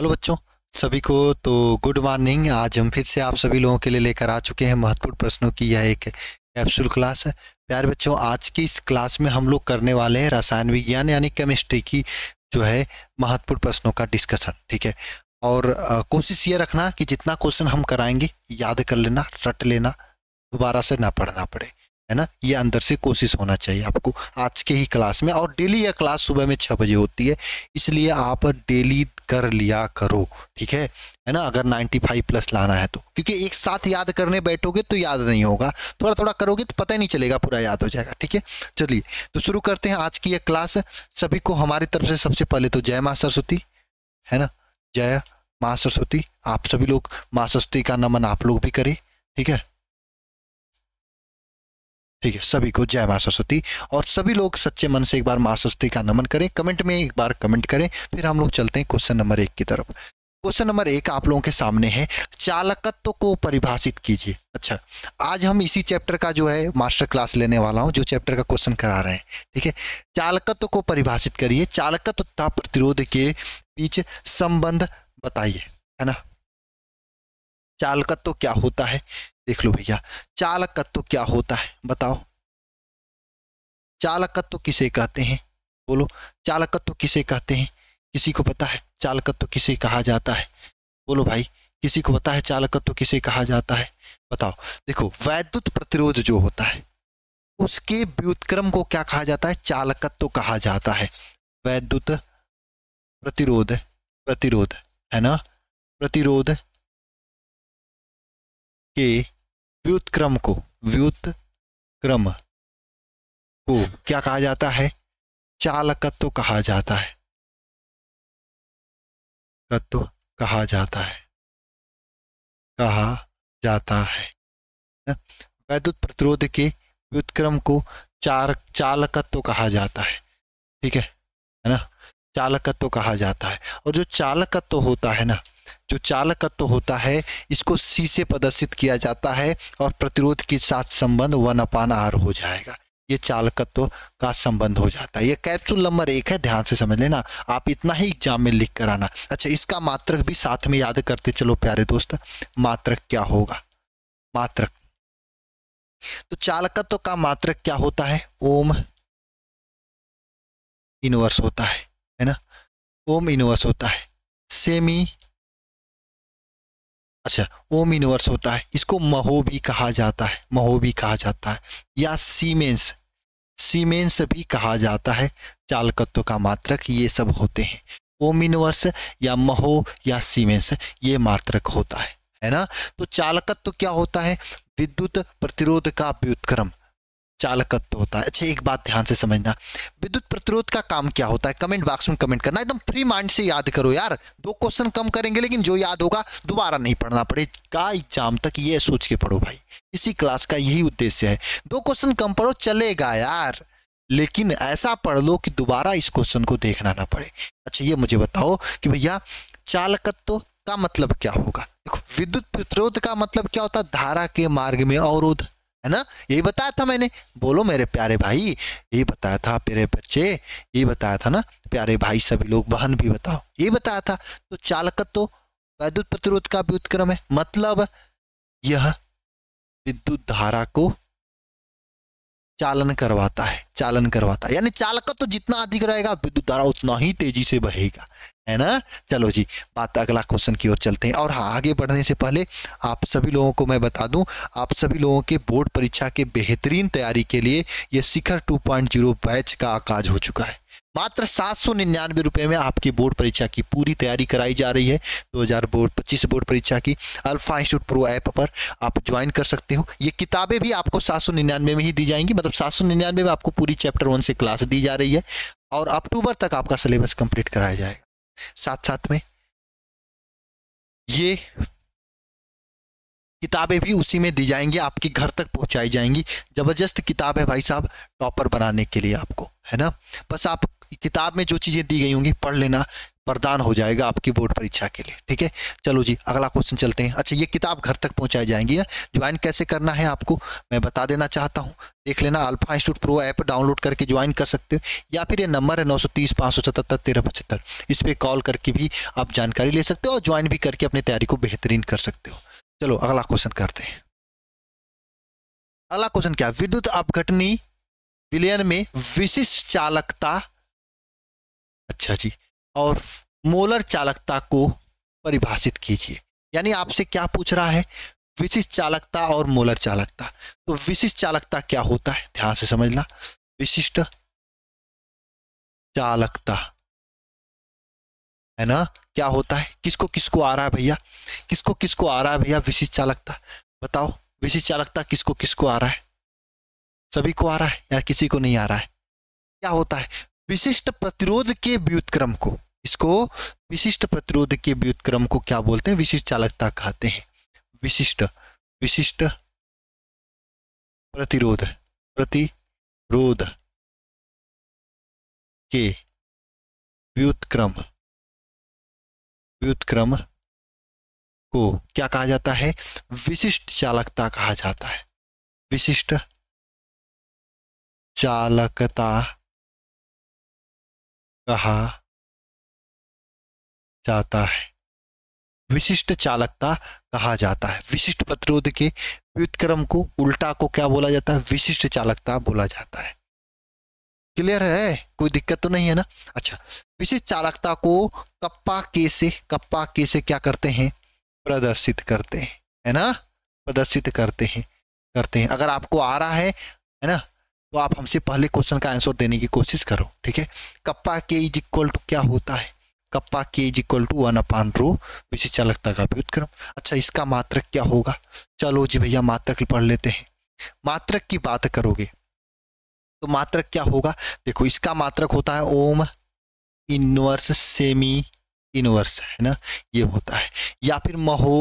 Hello बच्चों सभी को तो गुड मॉर्निंग आज हम फिर से आप सभी लोगों के लिए लेकर आ चुके हैं महत्वपूर्ण प्रश्नों की यह एक कैप्सूल क्लास है प्यारे बच्चों आज की इस क्लास में हम लोग करने वाले हैं रसायन विज्ञान यानी केमिस्ट्री की जो है महत्वपूर्ण प्रश्नों का डिस्कशन ठीक है और कोशिश ये रखना कि जितना क्वेश्चन हम कराएंगे याद कर लेना रट लेना दोबारा से ना पढ़ना पड़े है ना ये अंदर से कोशिश होना चाहिए आपको आज के ही क्लास में और डेली यह क्लास सुबह में छः बजे होती है इसलिए आप डेली कर लिया करो ठीक है है ना अगर 95 प्लस लाना है तो क्योंकि एक साथ याद करने बैठोगे तो याद नहीं होगा थोड़ा थोड़ा करोगे तो पता ही नहीं चलेगा पूरा याद हो जाएगा ठीक है चलिए तो शुरू करते हैं आज की यह क्लास सभी को हमारी तरफ से सबसे पहले तो जय माँ सरस्वती है ना जय माँ सरस्वती आप सभी लोग माँ सरस्वती का नमन आप लोग भी करें ठीक है ठीक है सभी को जय माँ सरस्वती और सभी लोग सच्चे मन से एक बार माँ सरस्वती का नमन करें कमेंट में एक बार कमेंट करें फिर हम लोग चलते हैं क्वेश्चन नंबर एक की तरफ क्वेश्चन नंबर एक आप लोगों के सामने है चालकत्व को परिभाषित कीजिए अच्छा आज हम इसी चैप्टर का जो है मास्टर क्लास लेने वाला हूँ जो चैप्टर का क्वेश्चन करा रहे हैं ठीक है चालकत्व को परिभाषित करिए चालकत्व तथा प्रतिरोध के बीच संबंध बताइए है ना चालकत्व क्या होता है देख लो भैया चालकत्व तो क्या होता है बताओ चालकत्व तो किसे कहते हैं बोलो चालकत्व तो किसे कहते हैं किसी को पता है चालकत्व किसे कहा जाता है बोलो भाई किसी को पता है चालकत्व किसे कहा जाता है बताओ देखो वैद्युत प्रतिरोध जो होता है उसके व्युतक्रम को क्या कहा जाता है चालकत्व कहा जाता है वैद्युत प्रतिरोध प्रतिरोध है ना प्रतिरोध के व्युतक्रम को व्युत क्रम को क्या कहा जाता है चालकत्व कहा जाता है तत्व कहा जाता है कहा जाता है वैद्युत प्रतिरोध के व्युतक्रम को चार चालकत्व कहा जाता है ठीक है है ना चालकत्व कहा जाता है और जो चालकत्व होता है ना जो चालकत्व होता है इसको सी से प्रदर्शित किया जाता है और प्रतिरोध के साथ संबंध वन अपान आर हो जाएगा ये चालकत्व का संबंध हो जाता है ये कैप्सूल नंबर एक है ध्यान से समझ लेना आप इतना ही एग्जाम में लिख कर आना अच्छा इसका मात्रक भी साथ में याद करते चलो प्यारे दोस्त मात्रक क्या होगा मात्रक तो चालकत्व का मात्रक क्या होता है ओम इनवर्स होता है है ना ओम इनवर्स होता है सेमी अच्छा ओम इनवर्स होता है इसको महो भी कहा जाता है महो भी कहा जाता है या सीमेंस सीमेंस भी कहा जाता है चालकत्व का मात्रक ये सब होते हैं ओम इनवर्स या महो या सीमेंस ये मात्रक होता है है ना तो चालकत्व क्या होता है विद्युत प्रतिरोध का व्युतक्रम चालकत्व होता है अच्छा एक बात ध्यान से समझना विद्युत प्रतिरोध का काम क्या होता है कमेंट बॉक्स में कमेंट करना एकदम फ्री माइंड से याद करो यार दो क्वेश्चन कम करेंगे लेकिन जो याद होगा दोबारा नहीं पढ़ना पड़ेगा एग्जाम तक ये सोच के पढ़ो भाई इसी क्लास का यही उद्देश्य है दो क्वेश्चन कम पढ़ो चलेगा यार लेकिन ऐसा पढ़ लो कि दोबारा इस क्वेश्चन को देखना ना पड़े अच्छा ये मुझे बताओ कि भैया चालकत्व का मतलब क्या होगा देखो विद्युत प्रतिरोध का मतलब क्या होता है धारा के मार्ग में अवरोध है ना यही बताया था मैंने बोलो मेरे प्यारे भाई यही बताया था मेरे बच्चे यही बताया था ना प्यारे भाई सभी लोग बहन भी बताओ यही बताया था तो चालकत्व तो वैद्युत प्रतिरोध का भी उत्क्रम है मतलब यह विद्युत धारा को चालन करवाता है चालन करवाता है यानी चालक तो जितना अधिक रहेगा विद्युत धारा उतना ही तेजी से बहेगा है ना चलो जी बात अगला क्वेश्चन की ओर चलते हैं और हाँ आगे बढ़ने से पहले आप सभी लोगों को मैं बता दूं आप सभी लोगों के बोर्ड परीक्षा के बेहतरीन तैयारी के लिए यह शिखर 2.0 बैच का आकाज हो चुका है मात्र सात सौ निन्यानवे रुपये में आपकी बोर्ड परीक्षा की पूरी तैयारी कराई जा रही है 2000 बोर्ड 25 बोर्ड परीक्षा की अल्फा इंस्टीट्यूट प्रो ऐप पर आप ज्वाइन कर सकते हो ये किताबें भी आपको सात सौ निन्यानवे में ही दी जाएंगी मतलब सात सौ निन्यानवे में आपको पूरी चैप्टर वन से क्लास दी जा रही है और अक्टूबर तक आपका सिलेबस कंप्लीट कराया जाएगा साथ साथ में ये किताबें भी उसी में दी जाएंगी आपके घर तक पहुंचाई जाएंगी ज़बरदस्त किताब है भाई साहब टॉपर बनाने के लिए आपको है ना बस आप किताब में जो चीज़ें दी गई होंगी पढ़ लेना प्रदान हो जाएगा आपकी बोर्ड परीक्षा के लिए ठीक है चलो जी अगला क्वेश्चन चलते हैं अच्छा ये किताब घर तक पहुंचाई जाएंगी ना ज्वाइन कैसे करना है आपको मैं बता देना चाहता हूं देख लेना alpha institute pro app download करके ज्वाइन कर सकते हो या फिर ये नंबर है नौ सौ तीस पाँच सौ सतहत्तर तेरह पचहत्तर इस पर कॉल करके भी आप जानकारी ले सकते हो और ज्वाइन भी करके अपनी तैयारी को बेहतरीन कर सकते हो चलो अगला क्वेश्चन करते हैं अगला क्वेश्चन क्या विद्युत अपघटनी विलयन में विशिष्ट चालकता अच्छा जी और मोलर चालकता को परिभाषित कीजिए यानी आपसे क्या पूछ रहा है विशिष्ट चालकता और मोलर चालकता तो विशिष्ट चालकता क्या होता है ध्यान से समझना विशिष्ट चालकता है ना क्या होता है किसको किसको आ रहा है भैया किसको किसको आ रहा है भैया विशिष्ट चालकता बताओ विशिष्ट चालकता किसको किसको आ रहा है सभी को आ रहा है या किसी को नहीं आ रहा है क्या होता है विशिष्ट प्रतिरोध के व्युतक्रम को इसको विशिष्ट प्रतिरोध के व्युतक्रम को क्या बोलते हैं विशिष्ट चालकता कहते हैं विशिष्ट विशिष्ट प्रतिरोध प्रतिरोध के व्युतक्रम व्युतक्रम को क्या कहा जाता है विशिष्ट चालकता कहा जाता है विशिष्ट चालकता कहा जाता है विशिष्ट चालकता कहा जाता है विशिष्ट प्रतिरोध के व्युतक्रम को उल्टा को क्या बोला जाता है विशिष्ट चालकता बोला जाता है क्लियर है कोई दिक्कत तो नहीं है ना अच्छा विशिष्ट चालकता को कप्पा के से कप्पा के से क्या करते हैं प्रदर्शित करते हैं है ना प्रदर्शित करते हैं करते हैं अगर आपको आ रहा है है ना तो आप हमसे पहले क्वेश्चन का आंसर देने की कोशिश करो ठीक है कप्पा के इज इक्वल टू क्या होता है कप्पा के is equal to one upon rho चालकता का व्युतक्रम अच्छा इसका मात्रक क्या होगा चलो जी भैया मात्रक पढ़ लेते हैं मात्रक की बात करोगे तो मात्रक क्या होगा देखो इसका मात्रक होता है ओम इनवर्स सेमी इनवर्स है ना ये होता है या फिर महो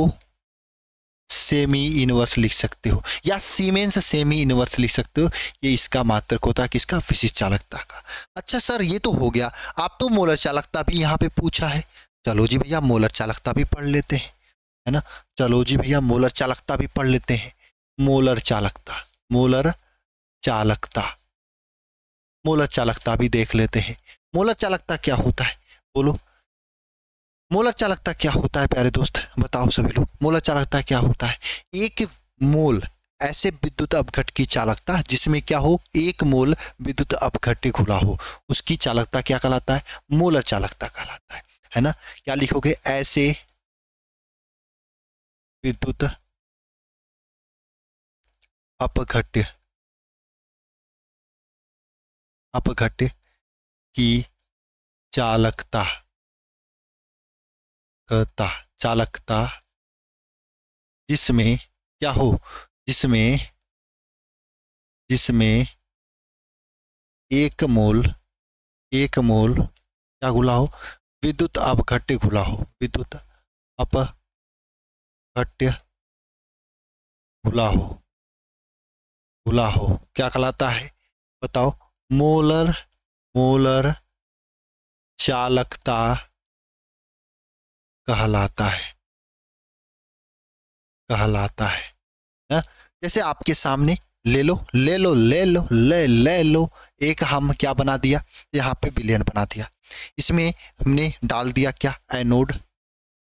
सेमी इनवर्स लिख सकते हो या सीमेंस सेमी इनवर्स लिख सकते हो ये इसका मात्र होता है किसका विशिष्ट चालकता का अच्छा सर ये तो हो गया आप तो मोलर चालकता भी यहाँ पे पूछा है चलो जी भैया मोलर चालकता भी पढ़ लेते हैं है ना चलो जी भैया मोलर चालकता भी पढ़ लेते हैं मोलर चालकता मोलर चालकता मोलर चालकता भी देख लेते हैं मोलर चालकता क्या होता है बोलो मोलर चालकता अच्छा क्या होता है प्यारे दोस्त बताओ सभी लोग मोलर चालकता अच्छा क्या होता है एक मोल ऐसे विद्युत अपघट की चालकता जिसमें क्या हो एक मोल विद्युत अपघट खुला हो उसकी चालकता क्या कहलाता है मोलर चालकता अच्छा कहलाता है है ना क्या लिखोगे ऐसे विद्युत अपघट्य अपघट्य की चालकता चालकता चालकता जिसमें क्या हो जिसमें जिसमें एक मोल एक मोल क्या घुला हो विद्युत अपघट्य घुला हो विद्युत अपघट्य घुला हो घुला हो क्या कहलाता है बताओ मोलर मोलर चालकता कहलाता है कहलाता है ना? हाँ, जैसे आपके सामने ले लो ले लो ले लो ले ले लो एक हम क्या बना दिया यहाँ पे बिलियन बना दिया इसमें हमने डाल दिया क्या एनोड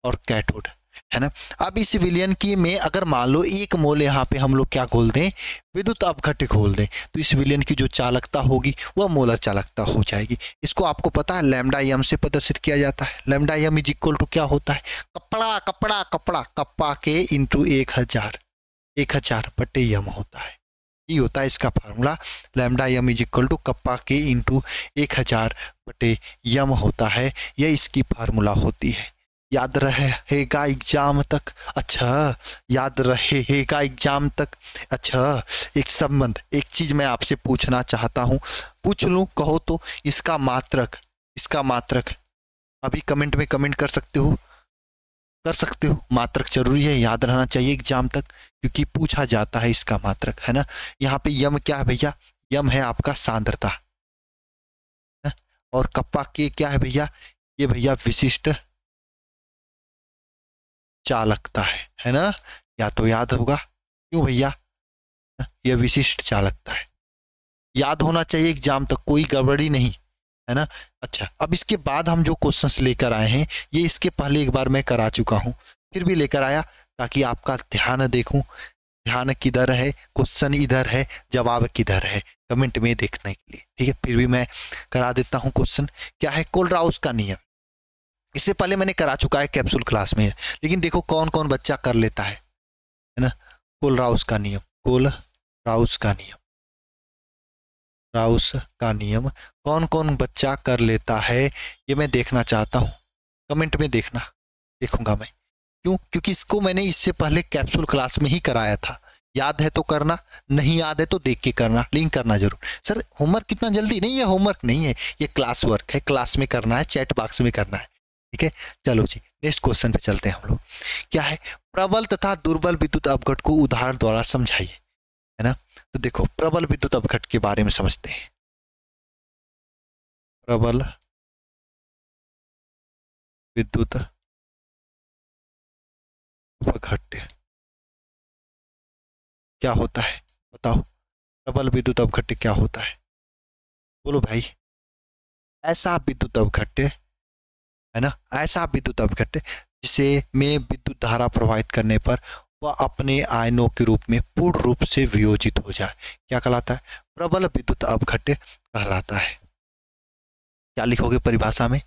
और कैटोड है ना अब इस विलयन की में अगर मान लो एक मोल यहाँ पे हम लोग क्या खोल दें विद्युत अपघट्य खोल दें तो इस विलयन की जो चालकता होगी वह मोलर चालकता हो जाएगी इसको आपको पता है लेमडा यम से प्रदर्शित किया जाता है lambda m is equal to क्या होता है कपड़ा कपड़ा कपड़ा कप्पा के इंटू एक हजार एक हजार बटे यम होता है ये होता है इसका formula lambda m is equal to kappa के इंटू एक हजार बटे यम होता है यह इसकी फार्मूला होती है याद रहेगा एग्जाम तक अच्छा याद रहेगा एग्जाम तक अच्छा एक संबंध एक चीज मैं आपसे पूछना चाहता हूँ पूछ लूँ कहो तो इसका मात्रक इसका मात्रक अभी कमेंट में कमेंट कर सकते हो कर सकते हो मात्रक जरूरी है याद रहना चाहिए एग्जाम तक क्योंकि पूछा जाता है इसका मात्रक है ना यहाँ पे यम क्या है भैया यम है आपका सांद्रता और कप्पा के क्या है भैया ये भैया विशिष्ट चालकता है है ना या तो याद होगा क्यों भैया यह विशिष्ट चालकता है याद होना चाहिए एग्जाम तक कोई गड़बड़ी नहीं है ना अच्छा अब इसके बाद हम जो क्वेश्चंस लेकर आए हैं ये इसके पहले एक बार मैं करा चुका हूँ फिर भी लेकर आया ताकि आपका ध्यान देखूं ध्यान किधर है क्वेश्चन इधर है जवाब किधर है कमेंट में देखने के लिए ठीक है फिर भी मैं करा देता हूँ क्वेश्चन क्या है कोलराउस का नियम इससे पहले मैंने करा चुका है कैप्सूल क्लास में लेकिन देखो कौन कौन बच्चा कर लेता है है ना कोल राउस का नियम कोल राउस का नियम राउस का नियम कौन कौन बच्चा कर लेता है ये मैं देखना चाहता हूँ कमेंट में देखना देखूंगा मैं क्यों क्योंकि इसको मैंने इससे पहले कैप्सूल क्लास में ही कराया था याद है तो करना नहीं याद है तो देख के करना लिंक करना जरूर सर होमवर्क कितना जल्दी नहीं ये होमवर्क नहीं है ये क्लास वर्क है क्लास में करना है चैट बॉक्स में करना है ठीक है चलो जी नेक्स्ट क्वेश्चन पे चलते हैं हम लोग क्या है प्रबल तथा दुर्बल विद्युत अवघट को उदाहरण द्वारा समझाइए है ना तो देखो प्रबल विद्युत अवघट के बारे में समझते हैं प्रबल विद्युत अवघट क्या होता है बताओ प्रबल विद्युत अवघट क्या होता है बोलो भाई ऐसा विद्युत अवघट्य है ना ऐसा विद्युत अभिकट जिसे में विद्युत धारा प्रवाहित करने पर वह अपने आयनों के रूप में पूर्ण रूप से वियोजित हो जाए क्या कहलाता है प्रबल विद्युत अवघट कहलाता है क्या लिखोगे परिभाषा में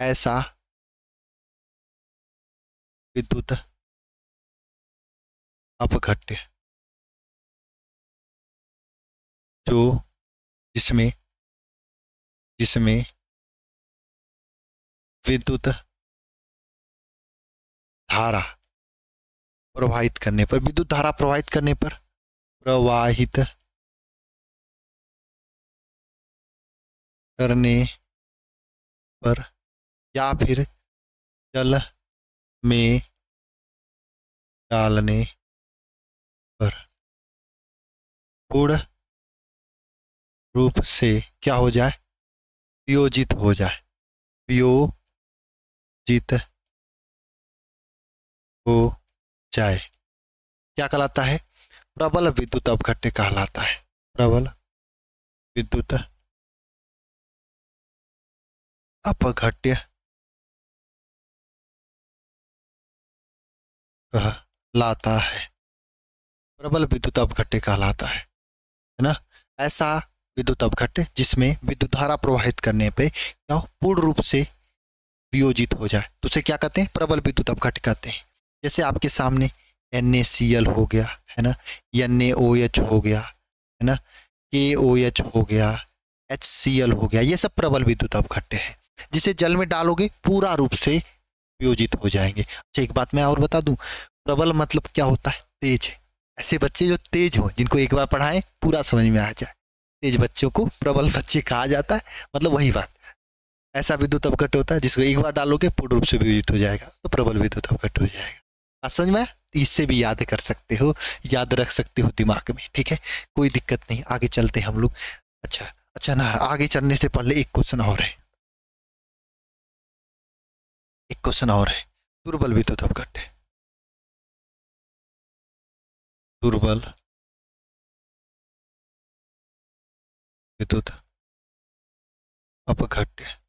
ऐसा विद्युत अपघट्य जो जिसमें जिसमें विद्युत धारा प्रवाहित करने पर विद्युत धारा प्रवाहित करने पर प्रवाहित करने पर या फिर जल में डालने पर पूर्ण रूप से क्या हो जाए वियोजित हो जाए वियोग जीत हो जाए क्या कहलाता है प्रबल विद्युत अवघट्य कहलाता है प्रबल विद्युत अपघट्य कहलाता है प्रबल विद्युत अवघट्य कहलाता है है ना ऐसा विद्युत अवघट्य जिसमें विद्युत धारा प्रवाहित करने पे क्या पूर्ण रूप से वियोजित हो जाए तो उसे क्या कहते हैं प्रबल विद्युत अपघट कहते हैं जैसे आपके सामने एन हो गया है ना एन हो गया है ना के हो गया एच हो गया ये सब प्रबल विद्युत अपघट्य है जिसे जल में डालोगे पूरा रूप से वियोजित हो जाएंगे अच्छा एक बात मैं और बता दूँ प्रबल मतलब क्या होता है तेज ऐसे बच्चे जो तेज हो जिनको एक बार पढ़ाएं पूरा समझ में आ जाए तेज बच्चों को प्रबल बच्चे कहा जाता है मतलब वही बात ऐसा विद्युत अपघट होता है जिसको एक बार डालोगे पूर्ण रूप से विद्युत हो जाएगा तो प्रबल विद्युत अपघट हो जाएगा बात समझ में तो इससे भी याद कर सकते हो याद रख सकते हो दिमाग में ठीक है कोई दिक्कत नहीं आगे चलते हम लोग अच्छा अच्छा ना आगे चलने से पहले एक क्वेश्चन और है एक क्वेश्चन और है दुर्बल विद्युत अपघट है दुर्बल विद्युत अपघट्य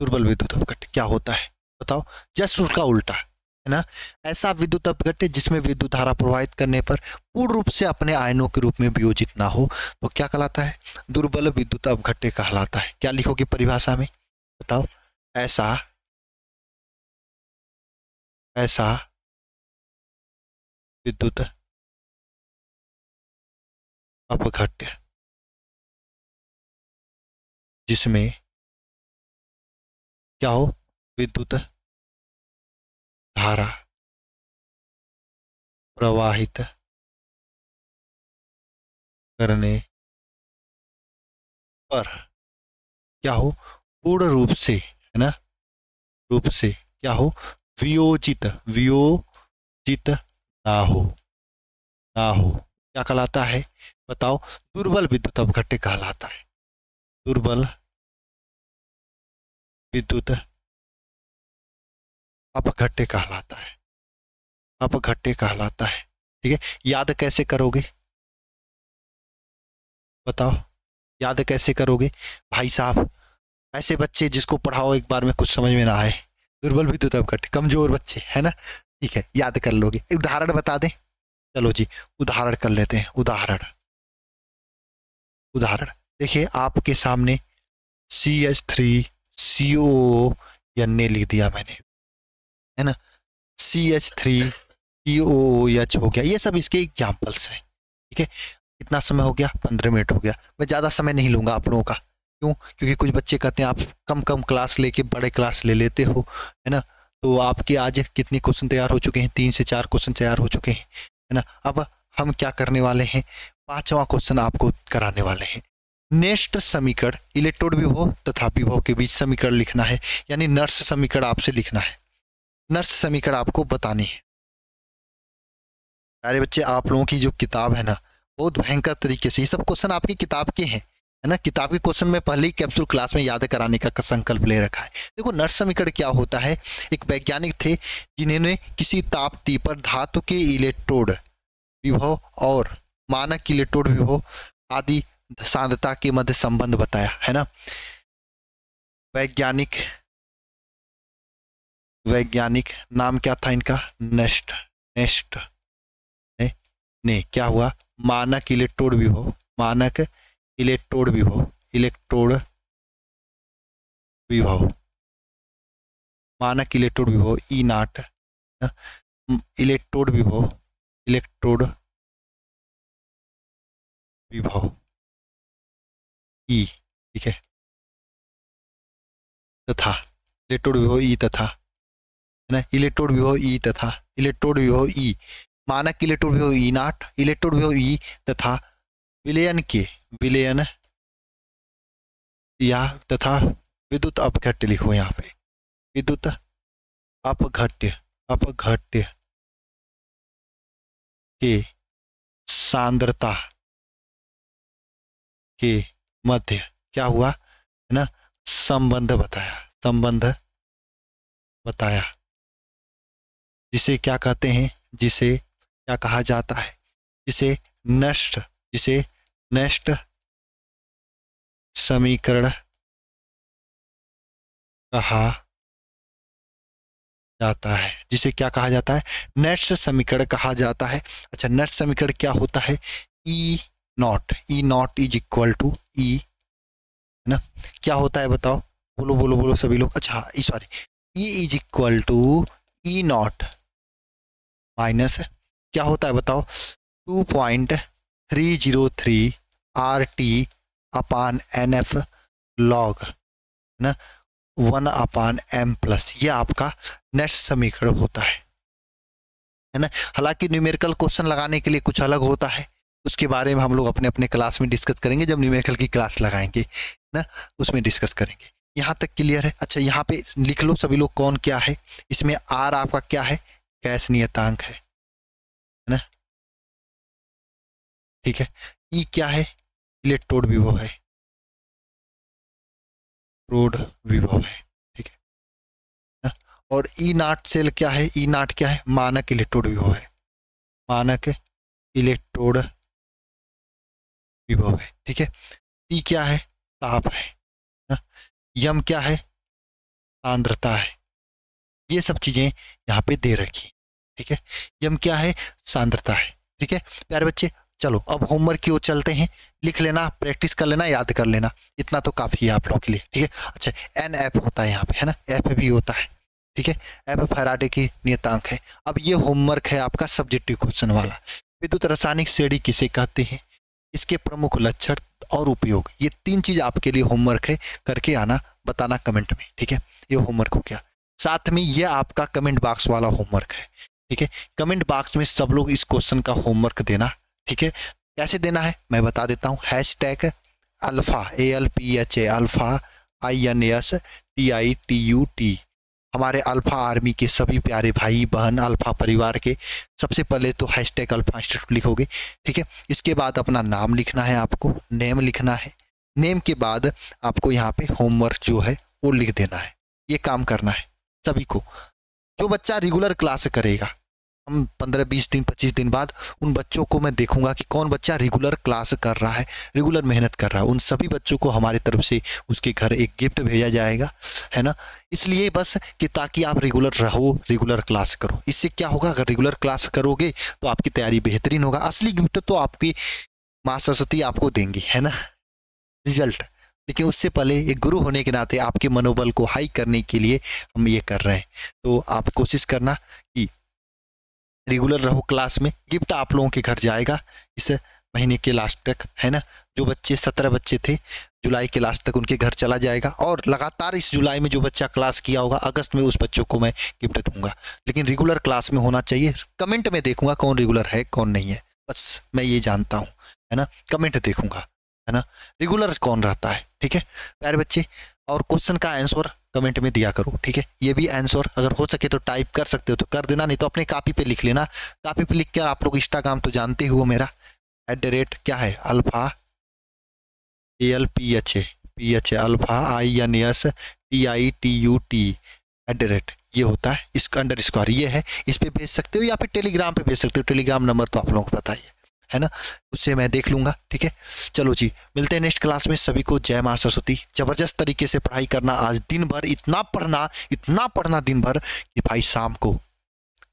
दुर्बल विद्युत अपघट क्या होता है बताओ जस्ट उसका उल्टा है ना ऐसा विद्युत अपघट जिसमें विद्युत धारा प्रवाहित करने पर पूर्ण रूप से अपने आयनों के रूप में वियोजित ना हो तो क्या कहलाता है दुर्बल विद्युत अपघट्य कहलाता है क्या लिखोगे परिभाषा में बताओ ऐसा ऐसा विद्युत अपघट्य जिसमें क्या हो विद्युत धारा प्रवाहित करने पर क्या हो पूर्ण रूप से है ना रूप से क्या हो वियोजित वियोजित ना हो ना हो क्या कहलाता है बताओ दुर्बल विद्युत अवघट्य कहलाता है दुर्बल विद्युत अपघट्य कहलाता है अपघट्य कहलाता है ठीक है याद कैसे करोगे बताओ याद कैसे करोगे भाई साहब ऐसे बच्चे जिसको पढ़ाओ एक बार में कुछ समझ में ना आए दुर्बल विद्युत अपघट्य कमजोर बच्चे है ना ठीक है याद कर लोगे उदाहरण बता दें चलो जी उदाहरण कर लेते हैं उदाहरण उदाहरण देखिए आपके सामने सी एच थ्री सी ओ या ने लिख दिया मैंने है ना C H three T O H हो गया ये सब इसके एग्जाम्पल्स हैं ठीक है कितना समय हो गया पंद्रह मिनट हो गया मैं ज़्यादा समय नहीं लूँगा आप लोगों का क्यों क्योंकि कुछ बच्चे कहते हैं आप कम कम क्लास लेके बड़े क्लास ले लेते हो है ना तो आपके आज कितने क्वेश्चन तैयार हो चुके हैं तीन से चार क्वेश्चन तैयार हो चुके हैं है ना अब हम क्या करने वाले हैं पाँचवा क्वेश्चन आपको कराने वाले हैं नेक्स्ट समीकरण इलेक्ट्रोड विभव तथा विभव के बीच समीकरण लिखना है यानी नर्स समीकरण आपसे लिखना है नर्स समीकरण आपको बतानी है प्यारे बच्चे आप लोगों की जो किताब है ना बहुत भयंकर तरीके से ये सब क्वेश्चन आपकी किताब के हैं है ना किताब के क्वेश्चन में पहले ही कैप्सूल क्लास में याद कराने का संकल्प ले रखा है देखो नर्स समीकरण क्या होता है एक वैज्ञानिक थे जिन्होंने किसी तापती पर धातु के इलेक्ट्रोड विभव और मानक इलेक्ट्रोड विभव आदि सांद्रता के मध्य संबंध बताया है ना वैज्ञानिक वैज्ञानिक नाम क्या था इनका नेस्ट नेस्ट ने, ने क्या हुआ मानक इलेक्ट्रोड विभव मानक इलेक्ट्रोड विभव इलेक्ट्रोड विभव मानक इलेक्ट्रोड विभव ई नाट इलेक्ट्रोड विभव इलेक्ट्रोड विभव ई ठीक है तथा इलेक्ट्रोड विभव ई तथा है ना इलेक्ट्रोड विभव ई तथा इलेक्ट्रोड विभव ई मानक इलेक्ट्रोड विभव ई नाट इलेक्ट्रोड विभव ई तथा विलयन के विलयन या तथा विद्युत अपघट्य लिखो यहाँ पे विद्युत अपघट्य अपघट्य के सांद्रता के मध्य क्या हुआ है ना संबंध बताया संबंध बताया जिसे क्या कहते हैं जिसे क्या कहा जाता है जिसे नष्ट जिसे नष्ट समीकरण कहा जाता है जिसे क्या कहा जाता है नष्ट समीकरण कहा जाता है अच्छा नष्ट समीकरण क्या होता है E e nought E nought is equal to E है ना क्या होता है बताओ बोलो बोलो बोलो सभी लोग अच्छा E sorry E is equal to E nought minus क्या होता है बताओ two point three zero three R T upon N F log ना वन अपान एम प्लस ये आपका नेक्स्ट समीकरण होता है है ना हालांकि न्यूमेरिकल क्वेश्चन लगाने के लिए कुछ अलग होता है उसके बारे में हम लोग अपने अपने क्लास में डिस्कस करेंगे जब न्यूमेरिकल की क्लास लगाएंगे ना उसमें डिस्कस करेंगे यहाँ तक क्लियर है अच्छा यहाँ पे लिख लो सभी लोग कौन क्या है इसमें आर आपका क्या है गैस नियतांक है ना ठीक है ई e क्या है इलेक्ट्रोड विभव है रोड विभव है ठीक है ना? और ई नाट सेल क्या है ई e नाट क्या है मानक इलेक्ट्रोड विभव है मानक इलेक्ट्रोड विभव है ठीक है टी क्या है ताप है यम क्या है आंद्रता है ये सब चीजें यहाँ पे दे रखी ठीक है यम क्या है सांद्रता है ठीक है प्यारे बच्चे चलो अब होमवर्क की ओर चलते हैं लिख लेना प्रैक्टिस कर लेना याद कर लेना इतना तो काफ़ी है आप लोगों के लिए ठीक है अच्छा एन एफ होता है यहाँ पे है ना एफ भी होता है ठीक है एफ फराडे की नियतांक है अब ये होमवर्क है आपका सब्जेक्टिव क्वेश्चन वाला विद्युत रासायनिक श्रेणी किसे कहते हैं इसके प्रमुख लक्षण और उपयोग ये तीन चीज आपके लिए होमवर्क है करके आना बताना कमेंट में ठीक है ये होमवर्क हो गया साथ में यह आपका कमेंट बॉक्स वाला होमवर्क है ठीक है कमेंट बॉक्स में सब लोग इस क्वेश्चन का होमवर्क देना ठीक है कैसे देना है मैं बता देता हूँ hashtag alpha A L P H A alpha I N S T I T U T हमारे अल्फ़ा आर्मी के सभी प्यारे भाई बहन अल्फ़ा परिवार के सबसे पहले तो हैश टैग अल्फ़ा इंस्टीट्यूट लिखोगे ठीक है इसके बाद अपना नाम लिखना है आपको नेम लिखना है नेम के बाद आपको यहाँ पे होमवर्क जो है वो लिख देना है ये काम करना है सभी को जो बच्चा रेगुलर क्लास करेगा हम पंद्रह बीस दिन पच्चीस दिन बाद उन बच्चों को मैं देखूंगा कि कौन बच्चा रेगुलर क्लास कर रहा है रेगुलर मेहनत कर रहा है उन सभी बच्चों को हमारे तरफ से उसके घर एक गिफ्ट भेजा जाएगा है ना इसलिए बस कि ताकि आप रेगुलर रहो रेगुलर क्लास करो इससे क्या होगा अगर रेगुलर क्लास करोगे तो आपकी तैयारी बेहतरीन होगा असली गिफ्ट तो आपकी माँ सरस्वती आपको देंगी है ना रिजल्ट लेकिन उससे पहले एक गुरु होने के नाते आपके मनोबल को हाई करने के लिए हम ये कर रहे हैं तो आप कोशिश करना कि रेगुलर रहो क्लास में गिफ्ट आप लोगों के घर जाएगा इस महीने के लास्ट तक है ना जो बच्चे सत्रह बच्चे थे जुलाई के लास्ट तक उनके घर चला जाएगा और लगातार इस जुलाई में जो बच्चा क्लास किया होगा अगस्त में उस बच्चों को मैं गिफ्ट दूंगा लेकिन रेगुलर क्लास में होना चाहिए कमेंट में देखूंगा कौन रेगुलर है कौन नहीं है बस मैं ये जानता हूँ है ना कमेंट देखूंगा है ना रेगुलर कौन रहता है ठीक है प्यारे बच्चे और क्वेश्चन का आंसर कमेंट में दिया करो ठीक है ये भी आंसर अगर हो सके तो टाइप कर सकते हो तो कर देना नहीं तो अपने कापी पे लिख लेना कापी पे लिख कर आप लोग इंस्टाग्राम तो जानते हो मेरा एट द रेट क्या है alpha A L P H A P H A alpha I N S T I T U T at the rate ये होता है इसका अंडर स्क्वायर ये है इस पर भेज सकते हो या फिर टेलीग्राम पे भेज सकते हो टेलीग्राम नंबर तो आप लोगों को बताइए है ना उससे मैं देख लूँगा ठीक है चलो जी मिलते हैं नेक्स्ट क्लास में सभी को जय माँ सरस्वती जबरदस्त तरीके से पढ़ाई करना आज दिन भर इतना पढ़ना इतना पढ़ना दिन भर कि भाई शाम को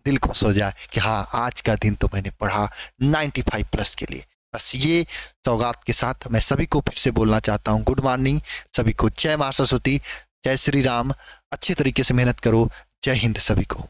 दिल खुश हो जाए कि हाँ आज का दिन तो मैंने पढ़ा 95 प्लस के लिए बस ये सौगात के साथ मैं सभी को फिर से बोलना चाहता हूँ गुड मॉर्निंग सभी को जय माँ सरस्वती जय श्री राम अच्छे तरीके से मेहनत करो जय हिंद सभी को